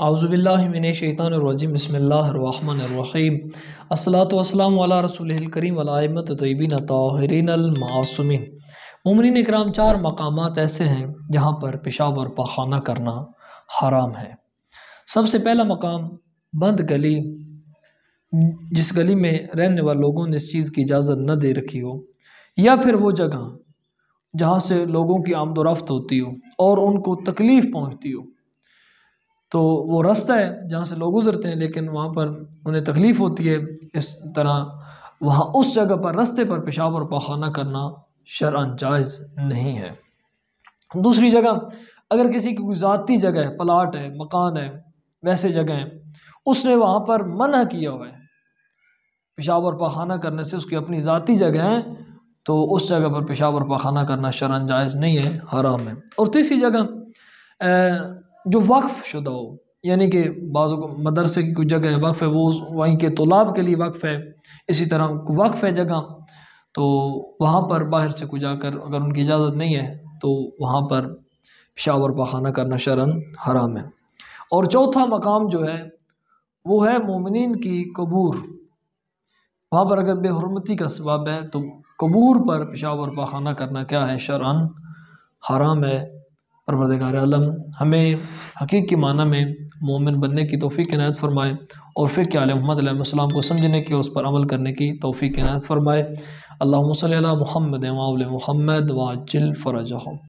आउज़बिल्लिमिनशैतानरजीम बसमीम असलातम वाला रसूल करीम वलामत तयबिन ताहरीन मासूमिन ममिन चार मकाम ऐसे हैं जहाँ पर पेशाब और पखाना करना हराम है सबसे पहला मकाम बंद गली जिस गली में रहने वाले लोगों ने इस चीज़ की इजाज़त न दे रखी हो या फिर वो जगह जहाँ से लोगों की आमदोरफ्त होती हो और उनको तकलीफ़ पहुँचती हो तो वो रास्ता है जहाँ से लोग गुज़रते हैं लेकिन वहाँ पर उन्हें तकलीफ़ होती है इस तरह वहाँ उस जगह पर रास्ते पर पेशाब और पखाना करना शरा जायज़ नहीं है दूसरी जगह अगर किसी की ज़ाती जगह है प्लाट है मकान है वैसे जगह है उसने वहाँ पर मना किया हुआ है पेशाब और पखाना करने से उसकी अपनी ज़ाती जगह है तो उस जगह पर पेशाब और पखाना करना शरा जायज़ नहीं है हराम है और तीसरी जगह जो वक्फ़ शुदा हो यानी कि बाज़ों को मदरसे की कोई जगह है वक्फ़ है वो वहीं के तलाब के लिए वक्फ़ है इसी तरह वक्फ़ है जगह तो वहाँ पर बाहर से कोई जाकर अगर उनकी इजाज़त नहीं है तो वहाँ पर पेशावर पाखाना करना शरण हराम है और चौथा मकाम जो है वो है ममिन की कबूर वहाँ पर अगर बेहरमती का सबाब है तो कबूर पर पेशावर पाखाना करना क्या है शरण हराम है परवरदार आलम हमें हकीकी माना में मोमिन बनने की तोफ़ी नायत फ़रमाए और फिर क्या मोहम्मद को समझने की उस पर अमल करने की तोफ़ी नायत फ़रमाए अल्लाह मसल महमद वाल महमद वाजिल फ़रज